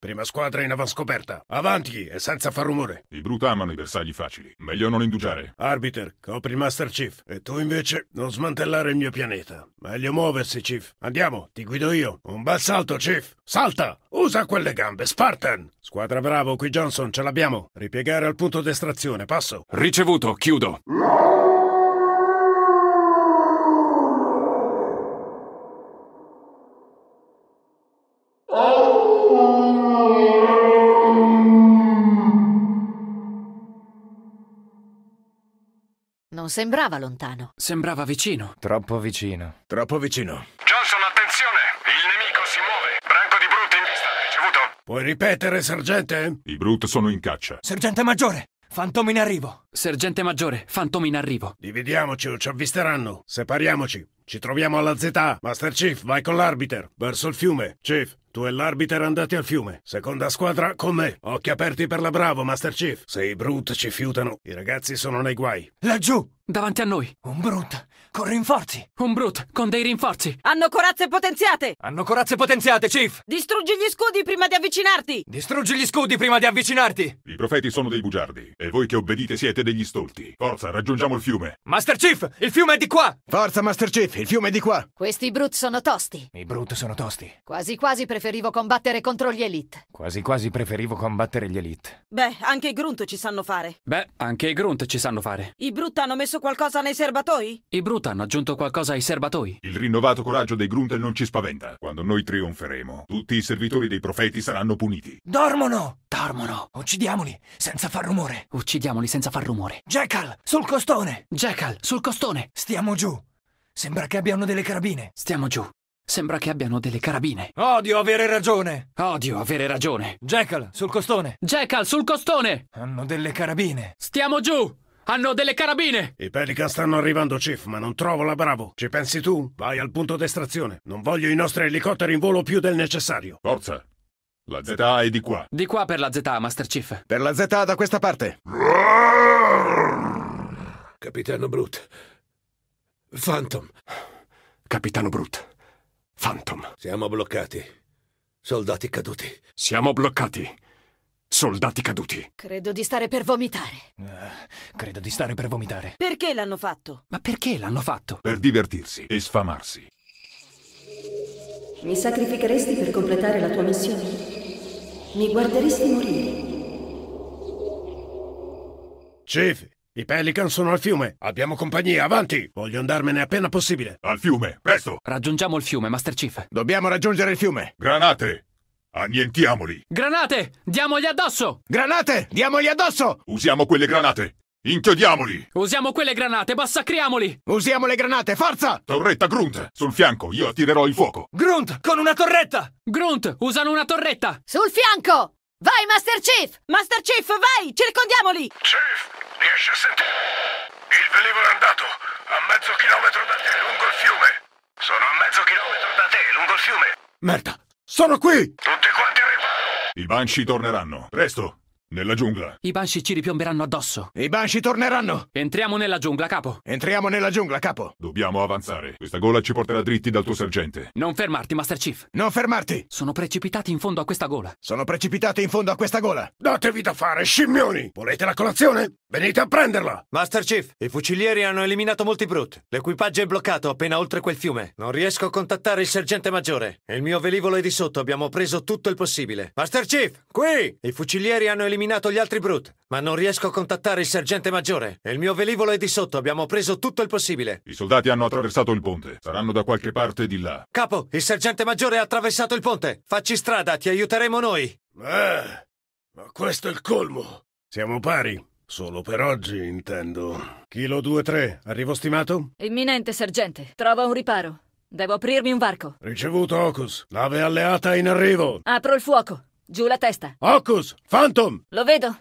Prima squadra in avanscoperta. Avanti e senza far rumore. I Brut amano i bersagli facili. Meglio non indugiare. Arbiter, copri il Master Chief. E tu invece non smantellare il mio pianeta. Meglio muoversi, Chief. Andiamo, ti guido io. Un bel salto, Chief. Salta! Usa quelle gambe, Spartan! Squadra bravo, qui Johnson, ce l'abbiamo. Ripiegare al punto d'estrazione, passo. Ricevuto, chiudo. No! non sembrava lontano. Sembrava vicino. Troppo vicino. Troppo vicino. Johnson, attenzione! Il nemico si muove. Branco di Brut in vista, ricevuto? Puoi ripetere, sergente? I Brut sono in caccia. Sergente maggiore! Fantomi in arrivo! Sergente maggiore, fantomi in arrivo. Dividiamoci o ci avvisteranno. Separiamoci. Ci troviamo alla ZA. Master Chief, vai con l'arbiter. Verso il fiume. Chief, tu e l'arbiter andate al fiume. Seconda squadra con me. Occhi aperti per la Bravo, Master Chief. Se i Brut ci fiutano, i ragazzi sono nei guai. Laggiù! Davanti a noi. Un Brut. Con rinforzi. Un Brut. Con dei rinforzi. Hanno corazze potenziate. Hanno corazze potenziate, Chief. Distruggi gli scudi prima di avvicinarti. Distruggi gli scudi prima di avvicinarti. I profeti sono dei bugiardi. E voi che obbedite siete degli stolti. Forza, raggiungiamo il fiume. Master Chief, il fiume è di qua. Forza, Master Chief. Il fiume è di qua! Questi Brut sono tosti! I Brut sono tosti. Quasi quasi preferivo combattere contro gli Elite. Quasi quasi preferivo combattere gli Elite. Beh, anche i Grunt ci sanno fare. Beh, anche i Grunt ci sanno fare. I Brut hanno messo qualcosa nei serbatoi? I Brut hanno aggiunto qualcosa ai serbatoi. Il rinnovato coraggio dei Grunt non ci spaventa. Quando noi trionferemo, tutti i servitori dei profeti saranno puniti. Dormono! Dormono! Uccidiamoli, senza far rumore. Uccidiamoli senza far rumore. Jekyll, sul costone! Jekyll, sul costone! Stiamo giù! Sembra che abbiano delle carabine. Stiamo giù. Sembra che abbiano delle carabine. Odio avere ragione! Odio avere ragione. Jekyll, sul costone! Jekyll, sul costone! Hanno delle carabine. Stiamo giù! Hanno delle carabine! I Pelican stanno arrivando, Chief, ma non trovo la Bravo. Ci pensi tu? Vai al punto d'estrazione. Non voglio i nostri elicotteri in volo più del necessario. Forza! La ZA è di qua. Di qua per la ZA, Master Chief. Per la ZA da questa parte. Capitano Brut, Phantom. Capitano Brut. Phantom. Siamo bloccati. Soldati caduti. Siamo bloccati. Soldati caduti. Credo di stare per vomitare. Uh, credo di stare per vomitare. Perché l'hanno fatto? Ma perché l'hanno fatto? Per divertirsi e sfamarsi. Mi sacrificheresti per completare la tua missione? Mi guarderesti morire? Chief, i Pelican sono al fiume. Abbiamo compagnia, avanti! Voglio andarmene appena possibile. Al fiume, presto! Raggiungiamo il fiume, Master Chief. Dobbiamo raggiungere il fiume. Granate! Annientiamoli! Granate! Diamogli addosso! Granate! Diamogli addosso! Usiamo quelle granate! Inchiodiamoli! Usiamo quelle granate, massacriamoli! Usiamo le granate, forza! Torretta Grunt! Sul fianco, io attirerò il fuoco! Grunt, con una torretta! Grunt, usano una torretta! Sul fianco! Vai, Master Chief! Master Chief, vai! Circondiamoli! Chief, riesci a sentire? Il velivolo è andato a mezzo chilometro da te, lungo il fiume! Sono a mezzo chilometro da te, lungo il fiume! Merda! Sono qui! Tutti quanti arrivano! I banci torneranno, presto! Nella giungla. I Banshee ci ripiomberanno addosso. I Banshee torneranno. Entriamo nella giungla, capo. Entriamo nella giungla, capo. Dobbiamo avanzare. Questa gola ci porterà dritti dal tuo sergente. Non fermarti, Master Chief. Non fermarti. Sono precipitati in fondo a questa gola. Sono precipitati in fondo a questa gola. Datevi da fare, scimmioni. Volete la colazione? Venite a prenderla. Master Chief, i fucilieri hanno eliminato molti Brut. L'equipaggio è bloccato appena oltre quel fiume. Non riesco a contattare il sergente maggiore. Il mio velivolo è di sotto. Abbiamo preso tutto il possibile. Master Chief, qui! I fucilieri hanno eliminato eliminato gli altri Brute, ma non riesco a contattare il sergente maggiore. Il mio velivolo è di sotto, abbiamo preso tutto il possibile. I soldati hanno attraversato il ponte. Saranno da qualche parte di là. Capo, il sergente maggiore ha attraversato il ponte. Facci strada, ti aiuteremo noi. Eh, ma questo è il colmo. Siamo pari. Solo per oggi, intendo. Chilo 2-3, arrivo stimato? Imminente, sergente. Trova un riparo. Devo aprirmi un varco. Ricevuto, Ocus. Nave alleata in arrivo. Apro il fuoco. Giù la testa. Ocus! Phantom! Lo vedo.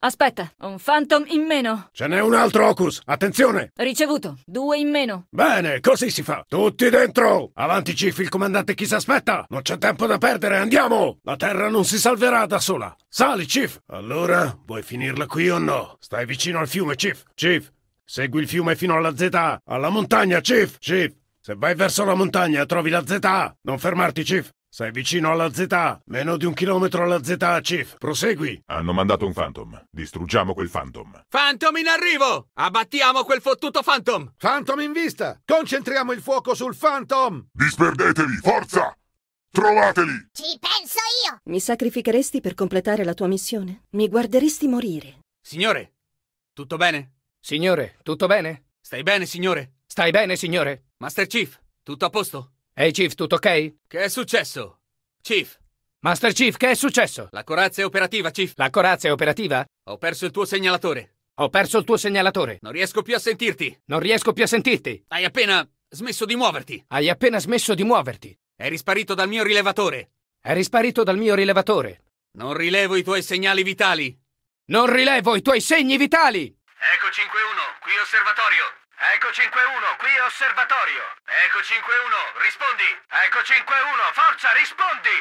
Aspetta, un Phantom in meno. Ce n'è un altro Ocus, attenzione! Ricevuto, due in meno. Bene, così si fa. Tutti dentro! Avanti Chief, il comandante chi si aspetta? Non c'è tempo da perdere, andiamo! La Terra non si salverà da sola. Sali, Chief! Allora, vuoi finirla qui o no? Stai vicino al fiume, Chief. Chief, segui il fiume fino alla ZA. Alla montagna, Chief! Chief! Se vai verso la montagna trovi la ZA. Non fermarti, Chief. Sei vicino alla Z, meno di un chilometro alla Z, Chief. Prosegui. Hanno mandato un Phantom. Distruggiamo quel Phantom. Phantom in arrivo! Abbattiamo quel fottuto Phantom! Phantom in vista! Concentriamo il fuoco sul Phantom! Disperdetevi, forza! Trovateli! Ci penso io! Mi sacrificheresti per completare la tua missione? Mi guarderesti morire? Signore, tutto bene? Signore, tutto bene? Stai bene, signore? Stai bene, signore? Master Chief, tutto a posto? Ehi hey Chief, tutto ok? Che è successo? Chief! Master Chief, che è successo? La corazza è operativa, Chief! La corazza è operativa? Ho perso il tuo segnalatore. Ho perso il tuo segnalatore. Non riesco più a sentirti. Non riesco più a sentirti. Hai appena smesso di muoverti. Hai appena smesso di muoverti. È risparito dal mio rilevatore. È risparito dal mio rilevatore. Non rilevo i tuoi segnali vitali. Non rilevo i tuoi segni vitali! Eco 5-1, qui osservatorio. Eco 5-1, qui osservatorio. Eco 5-1, rispondi. Eco 5-1, forza, rispondi.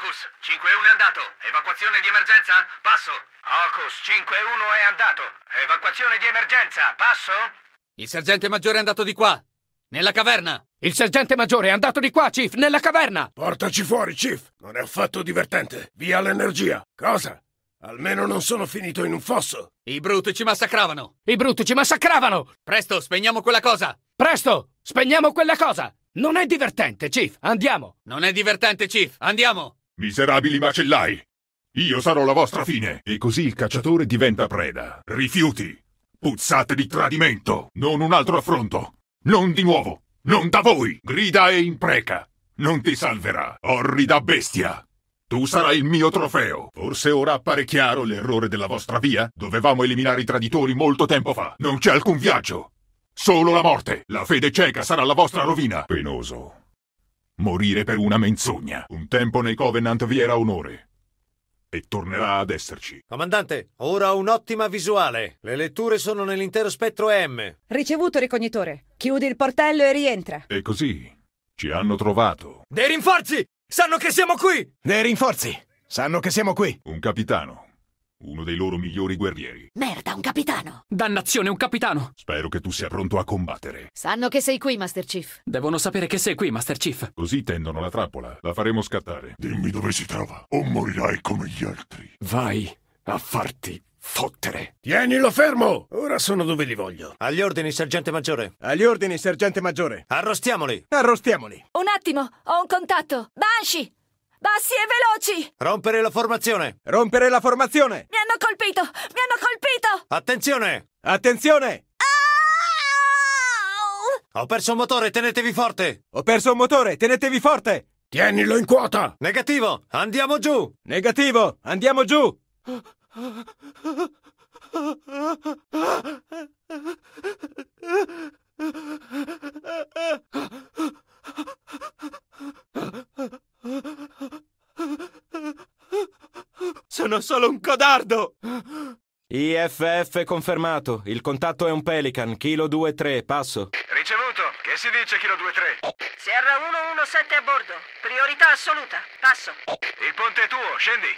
Ocus, 5-1 è andato. Evacuazione di emergenza? Passo. Ocus, 5-1 è andato. Evacuazione di emergenza? Passo. Il sergente maggiore è andato di qua. Nella caverna! Il sergente maggiore è andato di qua, Chief, nella caverna! Portaci fuori, Chief! Non è affatto divertente! Via l'energia! Cosa? Almeno non sono finito in un fosso! I bruti ci massacravano! I bruti ci massacravano! Presto, spegniamo quella cosa! Presto, spegniamo quella cosa! Non è divertente, Chief! Andiamo! Non è divertente, Chief! Andiamo! Miserabili macellai! Io sarò la vostra fine! E così il cacciatore diventa preda. Rifiuti! Puzzate di tradimento! Non un altro affronto! Non di nuovo! Non da voi! Grida e impreca! Non ti salverà, orrida bestia! Tu sarai il mio trofeo. Forse ora appare chiaro l'errore della vostra via? Dovevamo eliminare i traditori molto tempo fa. Non c'è alcun viaggio. Solo la morte. La fede cieca sarà la vostra rovina. Penoso. Morire per una menzogna. Un tempo nei Covenant vi era onore. E tornerà ad esserci. Comandante, ora ho un'ottima visuale. Le letture sono nell'intero spettro M. Ricevuto, ricognitore. Chiudi il portello e rientra. E così. Ci hanno trovato. Dei rinforzi! Sanno che siamo qui! Dei rinforzi! Sanno che siamo qui! Un capitano. Uno dei loro migliori guerrieri. Merda, un capitano! Dannazione, un capitano! Spero che tu sia pronto a combattere. Sanno che sei qui, Master Chief. Devono sapere che sei qui, Master Chief. Così tendono la trappola. La faremo scattare. Dimmi dove si trova, o morirai come gli altri. Vai a farti Fottere. Tienilo fermo! Ora sono dove li voglio. Agli ordini, sergente maggiore. Agli ordini, sergente maggiore. Arrostiamoli. Arrostiamoli. Un attimo, ho un contatto. Banshee! Bassi e veloci! Rompere la formazione! Rompere la formazione! Mi hanno colpito! Mi hanno colpito! Attenzione! Attenzione! Ah! Ho perso un motore, tenetevi forte! Ho perso un motore, tenetevi forte! Tienilo in quota! Negativo, andiamo giù! Negativo, andiamo giù! Sono solo un codardo! IFF confermato. Il contatto è un Pelican, Kilo 2-3, passo. Ricevuto. Che si dice, Kilo 2-3? Sierra 117 a bordo. Priorità assoluta. Passo. Il ponte è tuo, scendi.